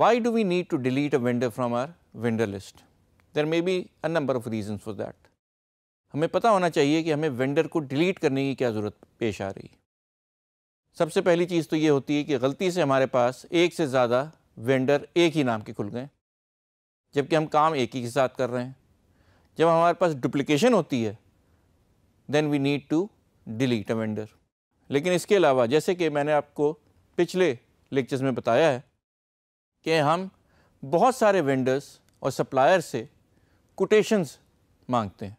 Why do we need to delete a vendor from our vendor list? There may be a number of reasons for that. हमें पता होना चाहिए कि हमें vendor को delete करने की क्या ज़रूरत पेश आ रही है सबसे पहली चीज़ तो ये होती है कि गलती से हमारे पास एक से ज़्यादा वेंडर एक ही नाम के खुल गए जबकि हम काम एक ही के साथ कर रहे हैं जब हमारे पास डुप्लिकेशन होती है then we need to delete a vendor लेकिन इसके अलावा जैसे कि मैंने आपको पिछले लेक्चर्स में बताया है कि हम बहुत सारे वेंडर्स और सप्लायर से कोटेशंस मांगते हैं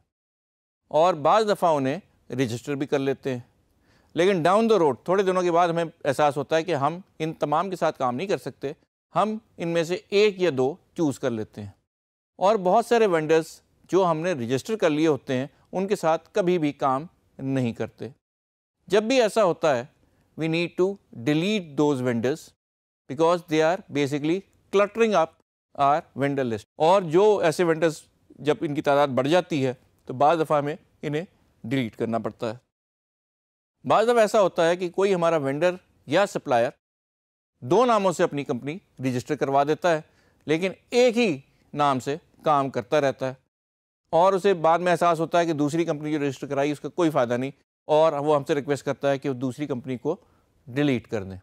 और बज़ दफ़ा उन्हें रजिस्टर भी कर लेते हैं लेकिन डाउन द रोड थोड़े दिनों के बाद हमें एहसास होता है कि हम इन तमाम के साथ काम नहीं कर सकते हम इनमें से एक या दो चूज़ कर लेते हैं और बहुत सारे वेंडर्स जो हमने रजिस्टर कर लिए होते हैं उनके साथ कभी भी काम नहीं करते जब भी ऐसा होता है we need to delete those vendors because they are basically cluttering up our vendor list और जो ऐसे वेंडर्स जब इनकी तादाद बढ़ जाती है तो बाद दफ़ा हमें इन्हें डिलीट करना पड़ता है बाद दफ़ा ऐसा होता है कि कोई हमारा वेंडर या सप्लायर दो नामों से अपनी कंपनी रजिस्टर करवा देता है लेकिन एक ही नाम से काम करता रहता है और उसे बाद में एहसास होता है कि दूसरी कंपनी जो रजिस्टर कराई उसका कोई फ़ायदा नहीं और वो हमसे रिक्वेस्ट करता है कि वो दूसरी कंपनी को डिलीट कर दें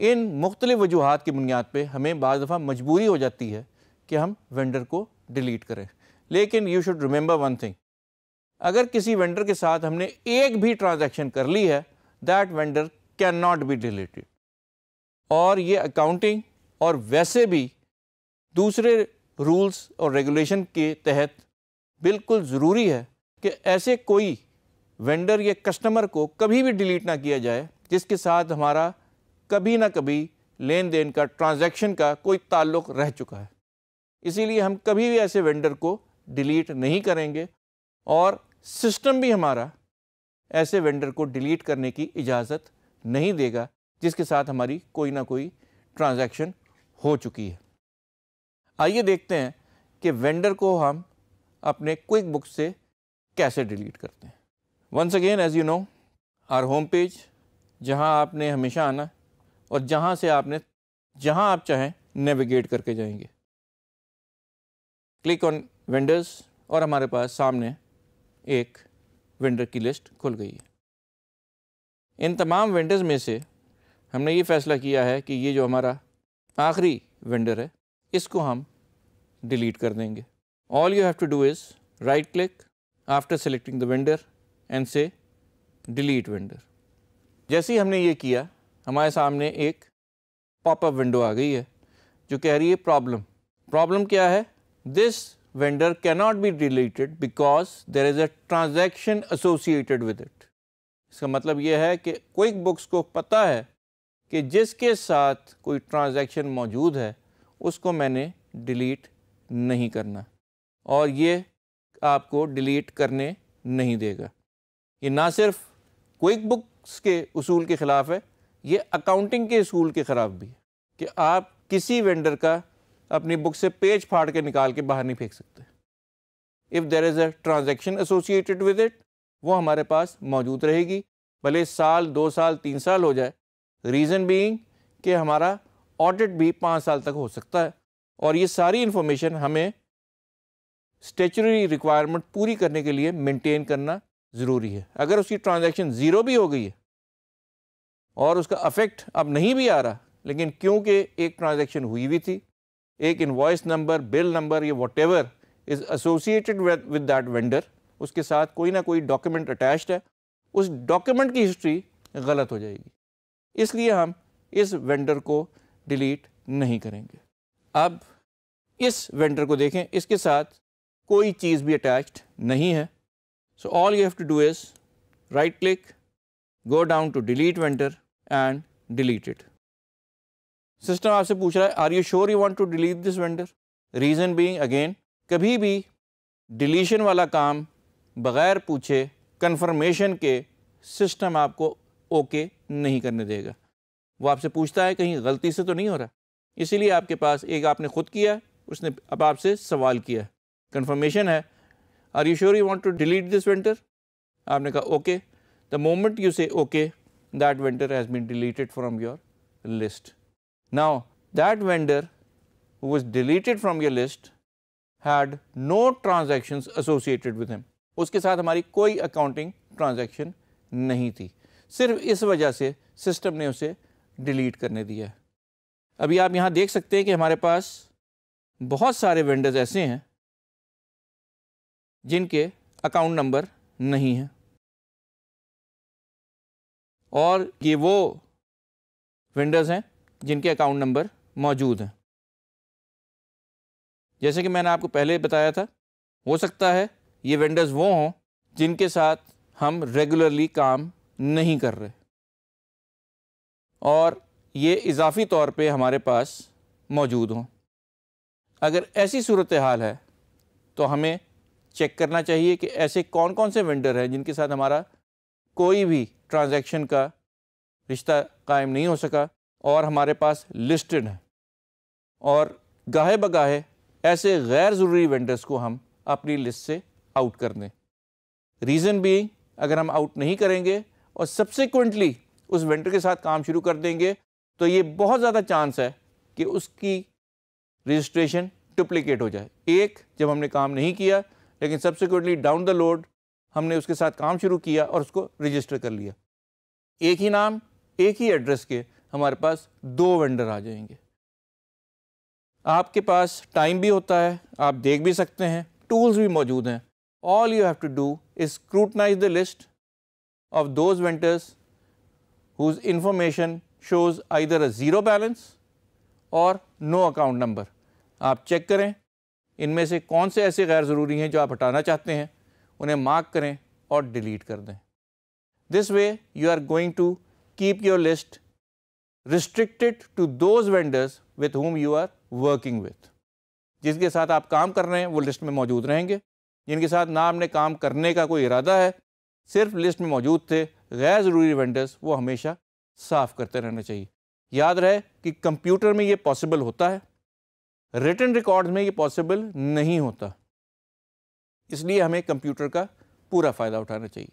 इन मुख्त वजूहत की बुनियाद पर हमें बज दफ़ा मजबूरी हो जाती है कि हम वेंडर को डिलीट करें लेकिन you should remember one thing अगर किसी वेंडर के साथ हमने एक भी ट्रांजेक्शन कर ली है that vendor can not be deleted और ये अकाउंटिंग और वैसे भी दूसरे रूल्स और रेगुलेशन के तहत बिल्कुल ज़रूरी है कि ऐसे कोई वेंडर या कस्टमर को कभी भी डिलीट ना किया जाए जिसके साथ हमारा कभी ना कभी लेन देन का ट्रांजैक्शन का कोई ताल्लुक रह चुका है इसीलिए हम कभी भी ऐसे वेंडर को डिलीट नहीं करेंगे और सिस्टम भी हमारा ऐसे वेंडर को डिलीट करने की इजाज़त नहीं देगा जिसके साथ हमारी कोई ना कोई ट्रांजैक्शन हो चुकी है आइए देखते हैं कि वेंडर को हम अपने क्विक बुक से कैसे डिलीट करते हैं once again as you know our home page जहां आपने हमेशा आना और जहाँ से आपने जहाँ आप चाहें नेविगेट करके जाएंगे क्लिक ऑन वेंडर्स और हमारे पास सामने एक वेंडर की लिस्ट खुल गई है इन तमाम वेंडर्स में से हमने ये फ़ैसला किया है कि ये जो हमारा आखिरी वेंडर है इसको हम डिलीट कर देंगे all you have to do is right click after selecting the vendor and से डिलीट वेंडर जैसे ही हमने ये किया हमारे सामने एक पॉपअप विंडो आ गई है जो कह रही है प्रॉब्लम प्रॉब्लम क्या है this vendor cannot be deleted because there is a transaction associated with it इसका मतलब यह है कि क्विक बुक्स को पता है कि जिसके साथ कोई ट्रांजेक्शन मौजूद है उसको मैंने डिलीट नहीं करना और ये आपको डिलीट करने नहीं देगा ये ना सिर्फ क्विक बुक्स के उसूल के ख़िलाफ़ है ये अकाउंटिंग के असूल के ख़राब भी है कि आप किसी वेंडर का अपनी बुक से पेज फाड़ के निकाल के बाहर नहीं फेंक सकते if there is a transaction associated with it वो हमारे पास मौजूद रहेगी भले साल दो साल तीन साल हो जाए रीज़न बींग कि हमारा ऑडिट भी पाँच साल तक हो सकता है और ये सारी इन्फॉर्मेशन हमें स्टेचुरी रिक्वायरमेंट पूरी करने के लिए मेंटेन करना ज़रूरी है अगर उसकी ट्रांजैक्शन ज़ीरो भी हो गई है और उसका अफेक्ट अब नहीं भी आ रहा लेकिन क्योंकि एक ट्रांजैक्शन हुई भी थी एक इन्वॉइस नंबर बिल नंबर या whatever is associated with that vendor उसके साथ कोई ना कोई डॉक्यूमेंट अटैच्ड है उस डॉक्यूमेंट की हिस्ट्री गलत हो जाएगी इसलिए हम इस वेंडर को डिलीट नहीं करेंगे अब इस वेंडर को देखें इसके साथ कोई चीज़ भी अटैच्ड नहीं है so all you have to do is right click go down to delete vendor and delete it system आपसे पूछ रहा है are you sure you want to delete this vendor reason being again कभी भी deletion वाला काम बग़ैर पूछे कन्फर्मेशन के सिस्टम आपको ओके okay नहीं करने देगा वो आपसे पूछता है कहीं गलती से तो नहीं हो रहा इसीलिए आपके पास एक आपने ख़ुद किया उसने अब आपसे सवाल किया कन्फर्मेशन है are you sure you want to delete this vendor आपने कहा okay the moment you say okay that vendor has been deleted from your list. Now, that vendor who was deleted from your list had no transactions associated with him. उसके साथ हमारी कोई accounting transaction नहीं थी सिर्फ इस वजह से सिस्टम ने उसे डिलीट करने दिया है अभी आप यहाँ देख सकते हैं कि हमारे पास बहुत सारे वेंडर्स ऐसे हैं जिनके अकाउंट नंबर नहीं है और ये वो वेंडर्स हैं जिनके अकाउंट नंबर मौजूद हैं जैसे कि मैंने आपको पहले बताया था हो सकता है ये वेंडर्स वो हों जिनके साथ हम रेगुलरली काम नहीं कर रहे और ये इजाफी तौर पे हमारे पास मौजूद हों अगर ऐसी सूरत हाल है तो हमें चेक करना चाहिए कि ऐसे कौन कौन से वेंडर हैं जिनके साथ हमारा कोई भी ट्रांजैक्शन का रिश्ता कायम नहीं हो सका और हमारे पास लिस्टेड हैं और गाहे बगाहे ऐसे गैर ज़रूरी वेंडर्स को हम अपनी लिस्ट से आउट कर दें रीज़न भी अगर हम आउट नहीं करेंगे और सब्सिक्वेंटली उस वेंडर के साथ काम शुरू कर देंगे तो ये बहुत ज़्यादा चांस है कि उसकी रजिस्ट्रेशन डुप्लिकेट हो जाए एक जब हमने काम नहीं किया लेकिन सब्सिक्वेंटली डाउन द लोड हमने उसके साथ काम शुरू किया और उसको रजिस्टर कर लिया एक ही नाम एक ही एड्रेस के हमारे पास दो वेंडर आ जाएंगे आपके पास टाइम भी होता है आप देख भी सकते हैं टूल्स भी मौजूद हैं all you have to do is scrutinise the list of those vendors whose information shows either a zero balance और नो अकाउंट नंबर आप चेक करें इनमें से कौन से ऐसे गैर ज़रूरी हैं जो आप हटाना चाहते हैं उन्हें मार्क करें और डिलीट कर दें This way you are going to keep your list restricted to those vendors with whom you are working with. जिसके साथ आप काम कर रहे हैं वो लिस्ट में मौजूद रहेंगे जिनके साथ ना हमने काम करने का कोई इरादा है सिर्फ लिस्ट में मौजूद थे गैर ज़रूरी वेंडर्स वो हमेशा साफ़ करते रहना चाहिए याद रहे कि कंप्यूटर में ये पॉसिबल होता है रिटर्न रिकॉर्ड में ये पॉसिबल नहीं होता इसलिए हमें कंप्यूटर का पूरा फ़ायदा उठाना चाहिए